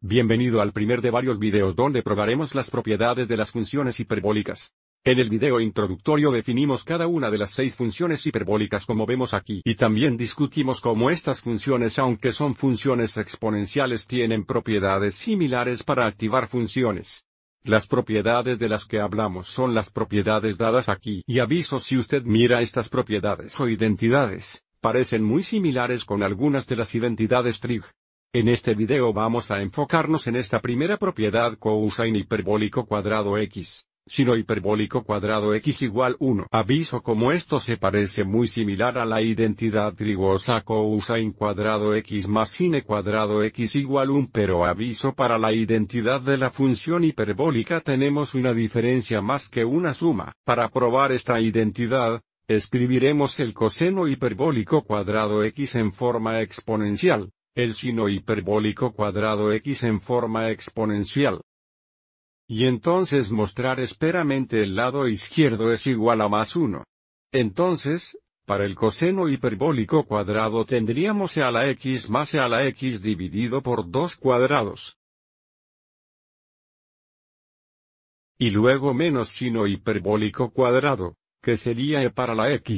Bienvenido al primer de varios videos donde probaremos las propiedades de las funciones hiperbólicas. En el video introductorio definimos cada una de las seis funciones hiperbólicas como vemos aquí y también discutimos cómo estas funciones aunque son funciones exponenciales tienen propiedades similares para activar funciones. Las propiedades de las que hablamos son las propiedades dadas aquí y aviso si usted mira estas propiedades o identidades parecen muy similares con algunas de las identidades trig. En este video vamos a enfocarnos en esta primera propiedad cosine hiperbólico cuadrado x, sino hiperbólico cuadrado x igual 1. Aviso como esto se parece muy similar a la identidad trigosa cosine cuadrado x más sine cuadrado x igual 1 pero aviso para la identidad de la función hiperbólica tenemos una diferencia más que una suma. Para probar esta identidad, Escribiremos el coseno hiperbólico cuadrado x en forma exponencial, el sino hiperbólico cuadrado x en forma exponencial. Y entonces mostrar esperamente el lado izquierdo es igual a más 1. Entonces, para el coseno hiperbólico cuadrado tendríamos e a la x más e a la x dividido por 2 cuadrados. Y luego menos sino hiperbólico cuadrado que sería e para la x,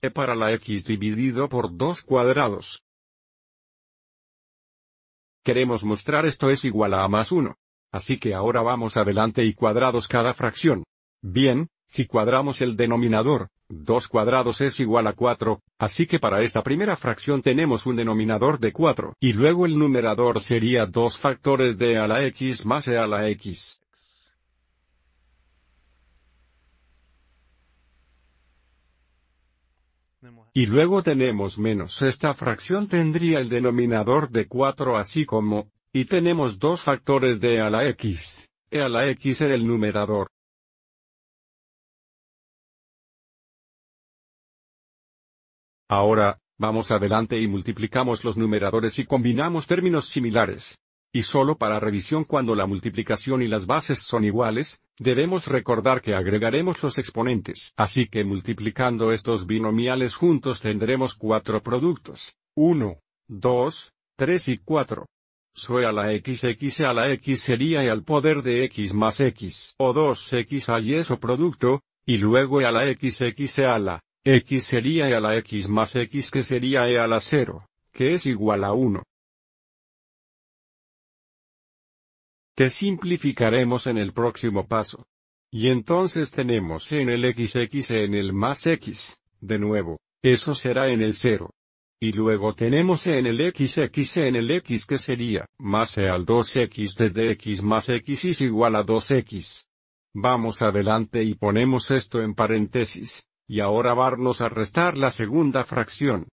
e para la x dividido por 2 cuadrados. Queremos mostrar esto es igual a a más 1. Así que ahora vamos adelante y cuadrados cada fracción. Bien, si cuadramos el denominador, 2 cuadrados es igual a 4, así que para esta primera fracción tenemos un denominador de 4 y luego el numerador sería 2 factores de a la x más e a la x, Y luego tenemos menos esta fracción tendría el denominador de 4 así como, y tenemos dos factores de a la x, e a la x en el numerador. Ahora, vamos adelante y multiplicamos los numeradores y combinamos términos similares y solo para revisión cuando la multiplicación y las bases son iguales, debemos recordar que agregaremos los exponentes. Así que multiplicando estos binomiales juntos tendremos cuatro productos. 1, 2, 3 y 4. Sue a la x x a la x sería y e al poder de x más x o 2x a y eso producto, y luego e a la x x a la x sería e a la x más x que sería e a la 0, que es igual a 1. que simplificaremos en el próximo paso. Y entonces tenemos en el xx en el más x, de nuevo, eso será en el 0. Y luego tenemos en el xx en el x que sería, más e al 2x de dx más x es igual a 2x. Vamos adelante y ponemos esto en paréntesis, y ahora vamos a restar la segunda fracción.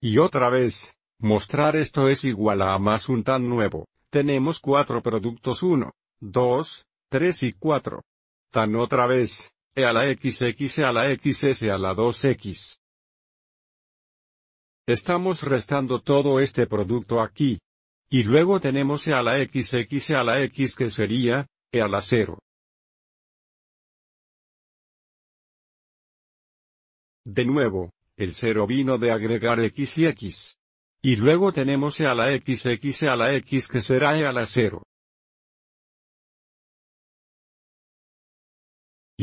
Y otra vez, Mostrar esto es igual a más un tan nuevo. Tenemos cuatro productos 1, 2, 3 y 4. Tan otra vez, e a la xx e a la x e a la 2x. Estamos restando todo este producto aquí. Y luego tenemos e a la xx e a la x que sería, e a la 0. De nuevo, el 0 vino de agregar x y x. Y luego tenemos e a la x x e a la x que será e a la 0.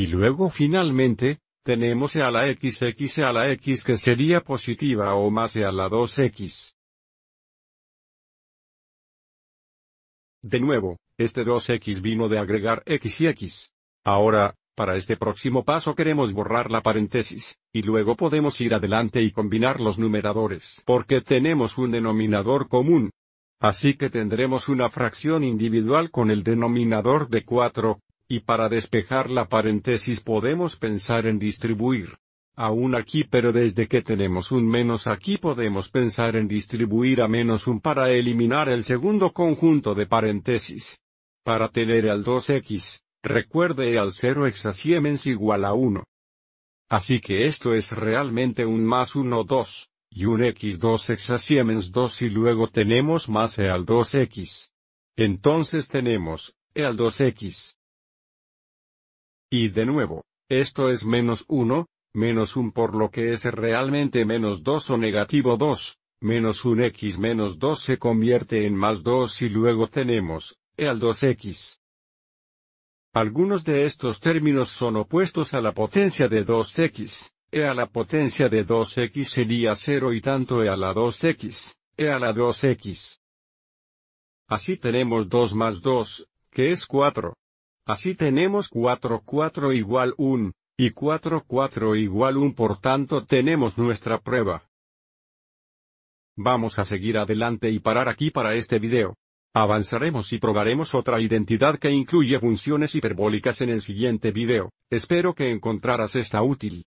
Y luego finalmente, tenemos e a la x x e a la x que sería positiva o más e a la 2x. De nuevo, este 2x vino de agregar x y x. Ahora, para este próximo paso queremos borrar la paréntesis, y luego podemos ir adelante y combinar los numeradores porque tenemos un denominador común. Así que tendremos una fracción individual con el denominador de 4, y para despejar la paréntesis podemos pensar en distribuir. Aún aquí pero desde que tenemos un menos aquí podemos pensar en distribuir a menos un para eliminar el segundo conjunto de paréntesis. Para tener al 2x, Recuerde al 0 siemens igual a 1. Así que esto es realmente un más 1 2, y un x2 siemens 2 y luego tenemos más e al 2x. Entonces tenemos, e al 2x. Y de nuevo, esto es menos 1, menos 1 por lo que es realmente menos 2 o negativo 2, menos 1 x menos 2 se convierte en más 2 y luego tenemos, e al 2x. Algunos de estos términos son opuestos a la potencia de 2x. E a la potencia de 2x sería 0 y tanto E a la 2x, E a la 2x. Así tenemos 2 más 2, que es 4. Así tenemos 4 4 igual 1, y 4 4 igual 1 por tanto tenemos nuestra prueba. Vamos a seguir adelante y parar aquí para este video. Avanzaremos y probaremos otra identidad que incluye funciones hiperbólicas en el siguiente video, espero que encontraras esta útil.